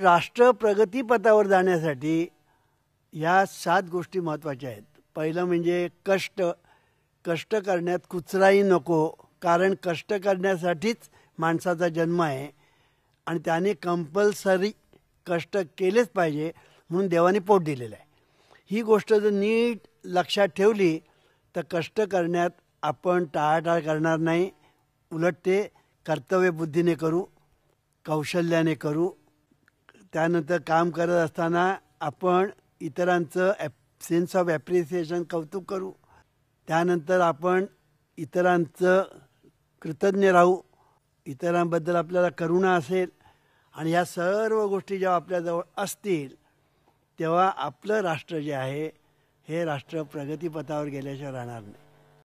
राष्ट्र प्रगतीपथावर जाण्यासाठी ह्या सात गोष्टी महत्त्वाच्या आहेत पहिलं म्हणजे कष्ट कष्ट करण्यात कुचराही नको कारण कष्ट करण्यासाठीच माणसाचा जन्म आहे आणि त्याने कंपल्सरी कष्ट केलेच पाहिजे म्हणून देवाने पोट दिलेलं आहे ही गोष्ट जर नीट लक्षात ठेवली तर कष्ट करण्यात आपण टाळाटाळ करणार नाही उलट ते कर्तव्यबुद्धीने करू कौशल्याने करू त्यानंतर काम करत असताना आपण इतरांचं ॲप सेन्स ऑफ ॲप्रिसिएशन कौतुक करू त्यानंतर आपण इतरांचं कृतज्ञ राहू इतरांबद्दल आपल्याला करुणा असेल आणि ह्या सर्व गोष्टी जेव्हा आपल्याजवळ असतील तेव्हा आपलं राष्ट्र जे आहे हे राष्ट्र प्रगतीपथावर गेल्याशिवाय राहणार नाही